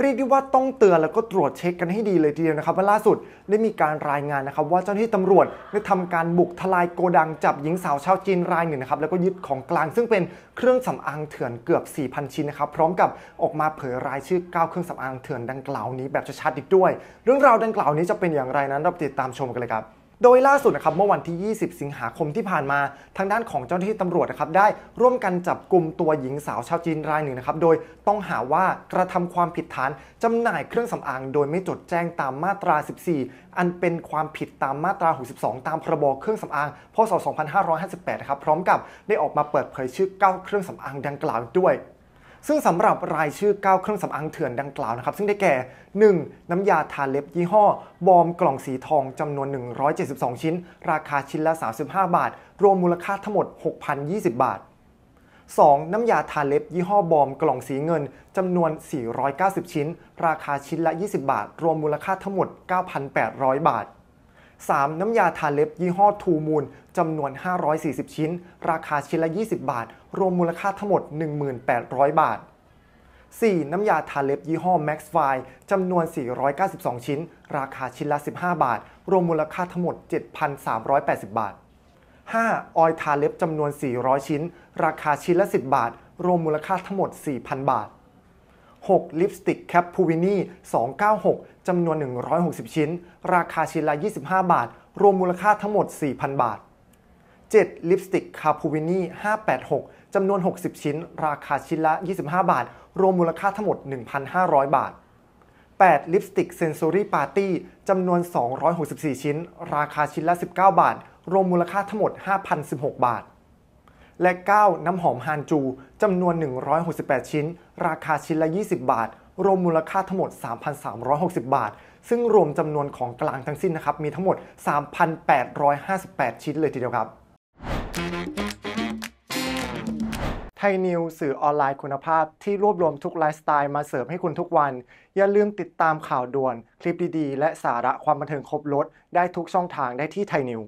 เรียกได้ว่าต้องเตือนแล้วก็ตรวจเช็คกันให้ดีเลยทีเดียวนะครับว่าล่าสุดได้มีการรายงานนะครับ ว่าเจ้าหน้าที่ตำรวจได้ทำการบุกทลายโกดังจับหญิงสาวชาวจีนรายหนึ่งนะครับแล้วก็ยึดของกลางซึ่งเป็นเครื่องสำอางเถื่อนเกือบ 4,000 ชิ้นนะครับพร้อมกับออกมาเผยรายชื่อ 9 เครื่องสำอางเถื่อนดังกล่าวนี้แบบชัดๆอีกด้วย เรื่องราวดังกล่าวนี้จะเป็นอย่างไรนั้นเราติดตามชมกันเลยครับโดยล่าสุดนะครับเมื่อวันที่ 20 สิงหาคมที่ผ่านมา ทางด้านของเจ้าหน้าที่ตำรวจนะครับได้ร่วมกันจับกลุ่มตัวหญิงสาวชาวจีนรายหนึ่งนะครับโดยต้องหาว่ากระทำความผิดฐานจำหน่ายเครื่องสำอางโดยไม่จดแจ้งตามมาตรา 14 อันเป็นความผิดตามมาตรา 62 ตามพรบเครื่องสำอาง พศ 2558 นะครับพร้อมกับได้ออกมาเปิดเผยชื่อ9เครื่องสำอางดังกล่าวด้วยซึ่งสำหรับรายชื่อ 9 เครื่องสำอางเถื่อนดังกล่าวนะครับซึ่งได้แก่ 1. น้ำยาทาเล็บยี่ห้อ บอมกล่องสีทองจำนวน 172 ชิ้น ราคาชิ้น ละ 35 บาท รวมมูลค่าทั้งหมด 6,020 บาท 2. น้ำยาทาเล็บยี่ห้อ บอมกล่องสีเงินจำนวน 490 ชิ้น ราคาชิ้น ละ 20 บาท รวมมูลค่าทั้งหมด 9,800 บาท 3. น้ำยาทาเล็บยี่ห้อทูมูลจำนวน 540 ชิ้น ราคาชิ้นละ20 บาท รวมมูลค่าทั้งหมด 1,800 บาท 4. น้ำยาทาเล็บยี่ห้อ Max f i จำนวน 492 ชิ้น ราคาชิ้นละ15 บาท รวมมูลค่าทั้งหมด 7,380 บาท 5. ออยทาเล็บจำนวน 400 ชิ้น ราคาชิ้นละ10 บาทรวมมูลค่าทั้งหมด4,000 บาท6ลิปสติกแคปพูวินี่296จำนวน 160 ชิ้น ราคาชิ้นละ25 บาทรวมมูลค่าทั้งหมด4,000 บาท 7 ลิปสติกคาพูวินี่586จำนวน 60 ชิ้น ราคาชิ้นละ25 บาทรวมมูลค่าทั้งหมด 1,500 บาท 8 ลิปสติกเซนซอรี่ปาร์ตี้จำนวน 264 ชิ้น ราคาชิ้นละ19 บาทรวมมูลค่าทั้งหมด5,016 บาทและ 9 น้ำหอมฮานจู จำนวน 168 ชิ้น ราคาชิ้นละ 20 บาท รวมมูลค่าทั้งหมด 3,360 บาท ซึ่งรวมจำนวนของกลางทั้งสิ้นนะครับ มีทั้งหมด 3,858 ชิ้นเลยทีเดียวครับ ไทยนิว สื่อออนไลน์คุณภาพที่รวบรวมทุกไลฟ์สไตล์มาเสิร์ฟให้คุณทุกวัน อย่าลืมติดตามข่าวด่วน คลิปดี ๆ และสาระความบันเทิงครบรถได้ทุกช่องทางได้ที่ไทยนิว